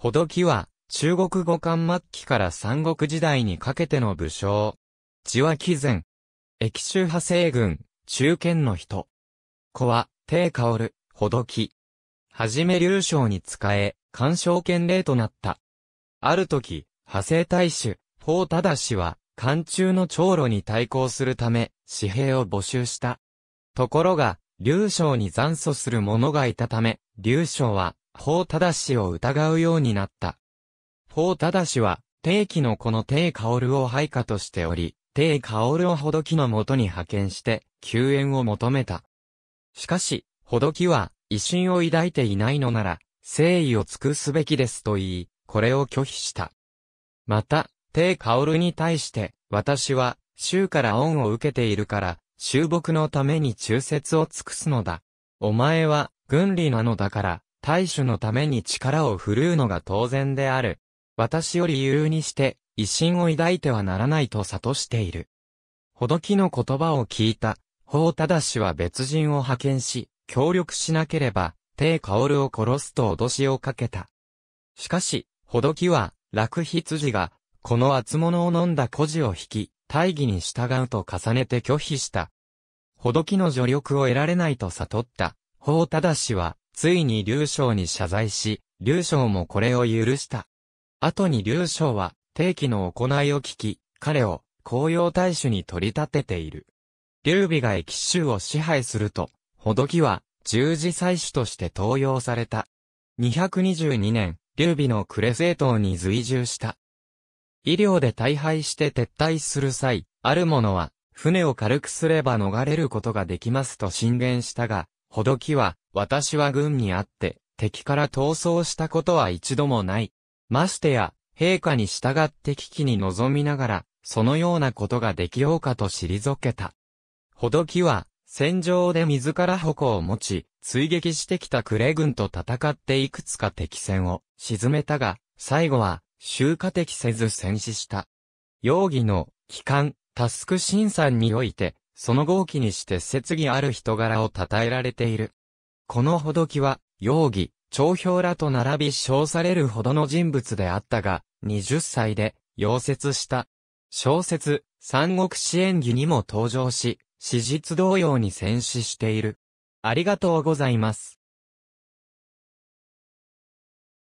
ほどきは、中国語漢末期から三国時代にかけての武将。地は貴前。駅州派西軍、中堅の人。子は、帝薫、ほどき。はじめ流将に仕え、干渉権令となった。ある時、派生大使、法忠氏は、漢中の長路に対抗するため、紙幣を募集した。ところが、劉将に残訴する者がいたため、劉将は、フォータダ氏を疑うようになった。フォータダ氏は、定期のこの定薫を配下としており、定薫をほどきのもとに派遣して、救援を求めた。しかし、ほどきは、威信を抱いていないのなら、誠意を尽くすべきですと言い、これを拒否した。また、定薫に対して、私は、州から恩を受けているから、衆僕のために忠説を尽くすのだ。お前は、軍理なのだから、大衆のために力を振るうのが当然である。私より優にして、威信を抱いてはならないと悟している。ほどきの言葉を聞いた、法忠氏は別人を派遣し、協力しなければ、帝薫を殺すと脅しをかけた。しかし、ほどきは、楽羊が、この厚物を飲んだ孤児を引き、大義に従うと重ねて拒否した。ほどきの助力を得られないと悟った、法忠氏は、ついに劉将に謝罪し、劉将もこれを許した。後に劉将は、定期の行いを聞き、彼を、紅葉大使に取り立てている。劉備が駅州を支配すると、ほどきは、十字採取として登用された。222年、劉備のクレ政党に随従した。医療で大敗して撤退する際、ある者は、船を軽くすれば逃れることができますと進言したが、ほどきは、私は軍にあって、敵から逃走したことは一度もない。ましてや、陛下に従って危機に臨みながら、そのようなことができようかと退けた。ほどきは、戦場で自ら矛を持ち、追撃してきたクレ軍と戦っていくつか敵戦を沈めたが、最後は、集荷敵せず戦死した。容疑の、機関、タスク審査において、その号機にして設議ある人柄を称えられている。このほどきは、容疑、長評らと並び称されるほどの人物であったが、20歳で、溶接した。小説、三国志演義にも登場し、史実同様に戦死している。ありがとうございます。